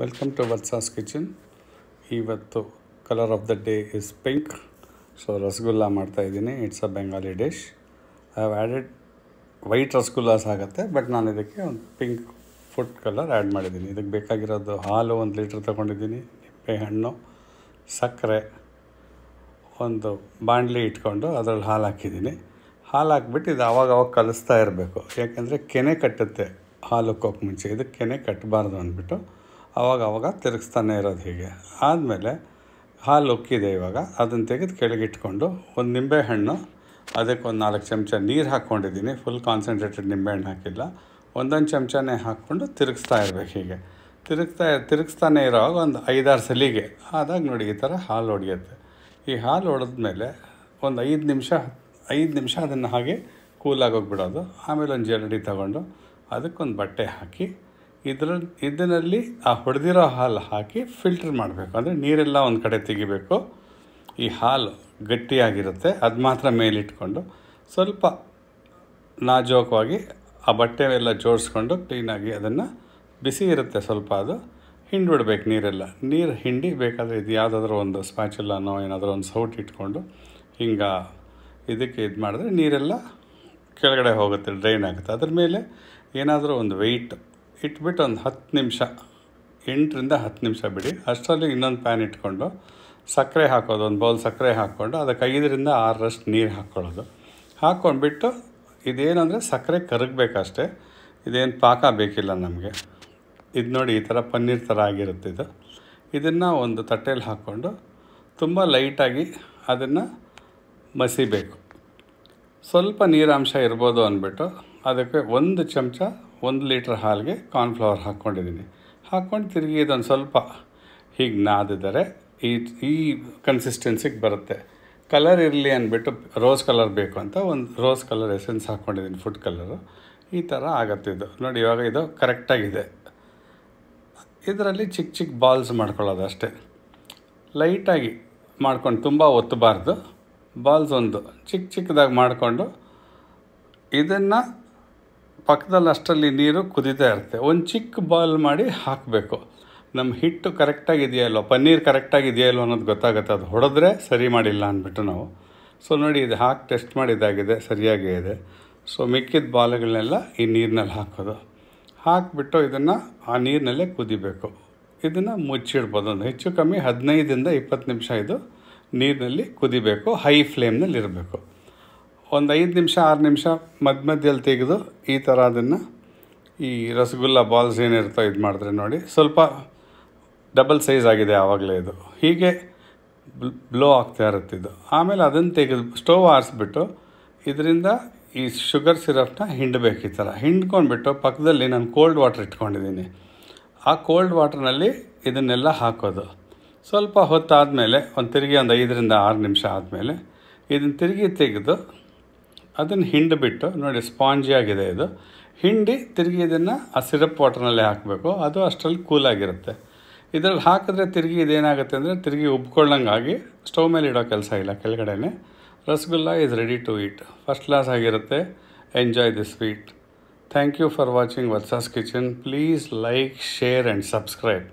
welcome to Varsha's kitchen ಇವತ್ತು colour of the day is pink so rasgulla ಮಾಡ್ತಾಯಿದ್ದೀನಿ it's a Bengali dish I have added white rasgullas ಆಗುತ್ತೆ but ನಾನು ಇದಕ್ಕೆ ಒಂದು ಪಿಂಕ್ ಫುಡ್ ಕಲರ್ ಆ್ಯಡ್ ಮಾಡಿದ್ದೀನಿ ಇದಕ್ಕೆ ಬೇಕಾಗಿರೋದು ಹಾಲು ಒಂದು ಲೀಟ್ರ್ ತೊಗೊಂಡಿದ್ದೀನಿ ಹಣ್ಣು ಸಕ್ಕರೆ ಒಂದು ಬಾಣಲಿ ಇಟ್ಕೊಂಡು ಅದರಲ್ಲಿ ಹಾಲು ಹಾಕಿದ್ದೀನಿ ಹಾಲು ಹಾಕ್ಬಿಟ್ಟು ಇದು ಆವಾಗ ಅವಾಗ ಕಲಿಸ್ತಾ ಇರಬೇಕು ಯಾಕೆಂದರೆ ಕೆನೆ ಕಟ್ಟುತ್ತೆ ಹಾಲು ಹಾಕೋಕೆ ಮುಂಚೆ ಇದಕ್ಕೆ ಕೆನೆ ಕಟ್ಟಬಾರ್ದು ಅಂದ್ಬಿಟ್ಟು ಆವಾಗ ಆವಾಗ ತಿರುಗಿಸ್ತಾನೆ ಇರೋದು ಹೀಗೆ ಆದಮೇಲೆ ಹಾಲು ಉಕ್ಕಿದೆ ಇವಾಗ ಅದನ್ನು ತೆಗೆದು ಕೆಳಗಿಟ್ಕೊಂಡು ಒಂದು ನಿಂಬೆಹಣ್ಣು ಅದಕ್ಕೊಂದು ನಾಲ್ಕು ಚಮಚ ನೀರು ಹಾಕ್ಕೊಂಡಿದ್ದೀನಿ ಫುಲ್ ಕಾನ್ಸಂಟ್ರೇಟೆಡ್ ನಿಂಬೆಹಣ್ಣು ಹಾಕಿಲ್ಲ ಒಂದೊಂದು ಚಮಚನೇ ಹಾಕ್ಕೊಂಡು ತಿರುಗಿಸ್ತಾ ಇರಬೇಕು ಹೀಗೆ ತಿರುಗ್ತಾ ತಿರುಗಿಸ್ತಾನೆ ಇರೋವಾಗ ಒಂದು ಐದಾರು ಸಲಿಗೆ ಆದಾಗ ನೋಡಿ ಈ ಥರ ಹಾಲು ಒಡೆಯುತ್ತೆ ಈ ಹಾಲು ಮೇಲೆ ಒಂದು ಐದು ನಿಮಿಷ ಐದು ನಿಮಿಷ ಅದನ್ನು ಹಾಗೆ ಕೂಲಾಗೋಗ್ಬಿಡೋದು ಆಮೇಲೆ ಒಂದು ಜರಡಿ ತೊಗೊಂಡು ಅದಕ್ಕೊಂದು ಬಟ್ಟೆ ಹಾಕಿ ಇದ್ರ ಇದರಲ್ಲಿ ಆ ಹೊಡೆದಿರೋ ಹಾಲು ಹಾಕಿ ಫಿಲ್ಟ್ರ್ ಮಾಡಬೇಕು ಅಂದರೆ ನೀರೆಲ್ಲ ಒಂದು ಕಡೆ ತೆಗಿಬೇಕು ಈ ಹಾಲು ಗಟ್ಟಿಯಾಗಿರುತ್ತೆ ಅದು ಮಾತ್ರ ಮೇಲಿಟ್ಕೊಂಡು ಸ್ವಲ್ಪ ನಾಜೋಕವಾಗಿ ಆ ಬಟ್ಟೆ ಎಲ್ಲ ಜೋಡಿಸ್ಕೊಂಡು ಕ್ಲೀನಾಗಿ ಅದನ್ನು ಬಿಸಿ ಇರುತ್ತೆ ಸ್ವಲ್ಪ ಅದು ಹಿಂಡಿಬಿಡ್ಬೇಕು ನೀರೆಲ್ಲ ನೀರು ಹಿಂಡಿ ಬೇಕಾದರೆ ಇದು ಯಾವುದಾದ್ರೂ ಒಂದು ಸ್ಪ್ಯಾಚುಲ್ಲನೋ ಏನಾದರೂ ಒಂದು ಸೌಟ್ ಇಟ್ಕೊಂಡು ಹಿಂಗೆ ಇದಕ್ಕೆ ಇದು ಮಾಡಿದ್ರೆ ನೀರೆಲ್ಲ ಕೆಳಗಡೆ ಹೋಗುತ್ತೆ ಡ್ರೈನ್ ಆಗುತ್ತೆ ಅದ್ರ ಮೇಲೆ ಏನಾದರೂ ಒಂದು ವೆಯ್ಟ್ ಇಟ್ಬಿಟ್ಟು ಒಂದು ಹತ್ತು ನಿಮಿಷ ಎಂಟರಿಂದ ಹತ್ತು ನಿಮಿಷ ಬಿಡಿ ಅಷ್ಟರಲ್ಲಿ ಇನ್ನೊಂದು ಪ್ಯಾನ್ ಇಟ್ಕೊಂಡು ಸಕ್ಕರೆ ಹಾಕೋದು ಒಂದು ಬೌಲ್ ಸಕ್ಕರೆ ಹಾಕ್ಕೊಂಡು ಅದಕ್ಕೆ ಐದರಿಂದ ಆರರಷ್ಟು ನೀರು ಹಾಕ್ಕೊಳ್ಳೋದು ಹಾಕ್ಕೊಂಡ್ಬಿಟ್ಟು ಇದೇನಂದರೆ ಸಕ್ಕರೆ ಕರಗಬೇಕಷ್ಟೇ ಇದೇನು ಪಾಕ ಬೇಕಿಲ್ಲ ನಮಗೆ ಇದು ನೋಡಿ ಈ ಥರ ಪನ್ನೀರ್ ಥರ ಆಗಿರುತ್ತೆ ಇದು ಇದನ್ನು ಒಂದು ತಟ್ಟೆಯಲ್ಲಿ ಹಾಕ್ಕೊಂಡು ತುಂಬ ಲೈಟಾಗಿ ಅದನ್ನು ಮಸಿಬೇಕು ಸ್ವಲ್ಪ ನೀರಾಂಶ ಇರ್ಬೋದು ಅಂದ್ಬಿಟ್ಟು ಅದಕ್ಕೆ ಒಂದು ಚಮಚ ಒಂದು ಲೀಟ್ರ್ ಹಾಲಿಗೆ ಕಾರ್ನ್ಫ್ಲವರ್ ಹಾಕ್ಕೊಂಡಿದ್ದೀನಿ ಹಾಕ್ಕೊಂಡು ತಿರುಗಿ ಇದೊಂದು ಸ್ವಲ್ಪ ಹೀಗೆ ನಾದಿದರೆ ಈ ಈ ಕನ್ಸಿಸ್ಟೆನ್ಸಿಗೆ ಬರುತ್ತೆ ಕಲರ್ ಇರಲಿ ಅಂದ್ಬಿಟ್ಟು ರೋಸ್ ಕಲರ್ ಬೇಕು ಅಂತ ಒಂದು ರೋಸ್ ಕಲರ್ ಎಸೆನ್ಸ್ ಹಾಕ್ಕೊಂಡಿದ್ದೀನಿ ಫುಡ್ ಕಲರು ಈ ಥರ ಆಗುತ್ತೆ ಇದು ನೋಡಿ ಇವಾಗ ಇದು ಕರೆಕ್ಟಾಗಿದೆ ಇದರಲ್ಲಿ ಚಿಕ್ಕ ಚಿಕ್ಕ ಬಾಲ್ಸ್ ಮಾಡ್ಕೊಳ್ಳೋದು ಅಷ್ಟೇ ಲೈಟಾಗಿ ಮಾಡ್ಕೊಂಡು ತುಂಬ ಒತ್ತಬಾರ್ದು ಬಾಲ್ಸ್ ಒಂದು ಚಿಕ್ಕ ಚಿಕ್ಕದಾಗಿ ಮಾಡಿಕೊಂಡು ಇದನ್ನು ಪಕ್ಕದಲ್ಲಿ ಅಷ್ಟರಲ್ಲಿ ನೀರು ಕುದಿತಾ ಇರುತ್ತೆ ಒಂದು ಚಿಕ್ಕ ಬಾಲ್ ಮಾಡಿ ಹಾಕಬೇಕು ನಮ್ಮ ಹಿಟ್ಟು ಕರೆಕ್ಟಾಗಿ ಇದೆಯಲ್ಲೋ ಪನ್ನೀರ್ ಕರೆಕ್ಟಾಗಿ ಇದೆಯಲ್ಲೋ ಅನ್ನೋದು ಗೊತ್ತಾಗುತ್ತೆ ಅದು ಹೊಡೆದ್ರೆ ಸರಿ ಮಾಡಿಲ್ಲ ಅಂದ್ಬಿಟ್ಟು ನಾವು ಸೊ ನೋಡಿ ಇದು ಹಾಕಿ ಟೆಸ್ಟ್ ಮಾಡಿದ್ದಾಗಿದೆ ಸರಿಯಾಗೇ ಇದೆ ಸೊ ಮಿಕ್ಕಿದ ಬಾಲಗಳನ್ನೆಲ್ಲ ಈ ನೀರಿನಲ್ಲಿ ಹಾಕೋದು ಹಾಕಿಬಿಟ್ಟು ಇದನ್ನು ಆ ನೀರಿನಲ್ಲೇ ಕುದಿಬೇಕು ಇದನ್ನು ಮುಚ್ಚಿಡ್ಬೋದು ಒಂದು ಹೆಚ್ಚು ಕಮ್ಮಿ ಹದಿನೈದರಿಂದ ಇಪ್ಪತ್ತು ನಿಮಿಷ ಇದು ನೀರಿನಲ್ಲಿ ಕುದಿಬೇಕು ಹೈ ಫ್ಲೇಮ್ನಲ್ಲಿ ಇರಬೇಕು ಒಂದು ಐದು ನಿಮಿಷ ಆರು ನಿಮಿಷ ಮಧ್ಯ ಮಧ್ಯದಲ್ಲಿ ತೆಗೆದು ಈ ಥರ ಅದನ್ನು ಈ ರಸಗುಲ್ಲ ಬಾಲ್ಸ್ ಏನಿರುತ್ತೋ ಇದು ಮಾಡಿದ್ರೆ ನೋಡಿ ಸ್ವಲ್ಪ ಡಬಲ್ ಸೈಜ್ ಆಗಿದೆ ಆವಾಗಲೇ ಇದು ಹೀಗೆ ಬ್ಲೋ ಆಗ್ತಾ ಇರುತ್ತಿದ್ದು ಆಮೇಲೆ ಅದನ್ನು ತೆಗೆದು ಸ್ಟೋವ್ ಆರಿಸ್ಬಿಟ್ಟು ಇದರಿಂದ ಈ ಶುಗರ್ ಸಿರಪ್ನ ಹಿಂಡಬೇಕು ಈ ಥರ ಹಿಂಡ್ಕೊಂಡ್ಬಿಟ್ಟು ಪಕ್ಕದಲ್ಲಿ ನಾನು ಕೋಲ್ಡ್ ವಾಟರ್ ಇಟ್ಕೊಂಡಿದ್ದೀನಿ ಆ ಕೋಲ್ಡ್ ವಾಟ್ರ್ನಲ್ಲಿ ಇದನ್ನೆಲ್ಲ ಹಾಕೋದು ಸ್ವಲ್ಪ ಹೊತ್ತಾದಮೇಲೆ ಒಂದು ತಿರುಗಿ ಒಂದು ಐದರಿಂದ ಆರು ನಿಮಿಷ ಆದಮೇಲೆ ಇದನ್ನು ತಿರುಗಿ ತೆಗೆದು ಅದನ್ನು ಬಿಟ್ಟು ನೋಡಿ ಸ್ಪಾಂಜಿ ಆಗಿದೆ ಇದು ಹಿಂಡಿ ತಿರುಗಿ ಇದನ್ನು ಆ ಸಿರಪ್ ವಾಟರ್ನಲ್ಲಿ ಹಾಕಬೇಕು ಅದು ಅಷ್ಟರಲ್ಲಿ ಕೂಲಾಗಿರುತ್ತೆ ಇದರಲ್ಲಿ ಹಾಕಿದ್ರೆ ತಿರುಗಿ ಇದೇನಾಗುತ್ತೆ ಅಂದರೆ ತಿರುಗಿ ಉಬ್ಕೊಳ್ಳಂಗಾಗಿ ಸ್ಟವ್ ಮೇಲೆ ಇಡೋ ಕೆಲಸ ಇಲ್ಲ ಕೆಳಗಡೆ rasgulla is ready to eat first class ಆಗಿರುತ್ತೆ enjoy the sweet thank you for watching Varsha's kitchen please like share and subscribe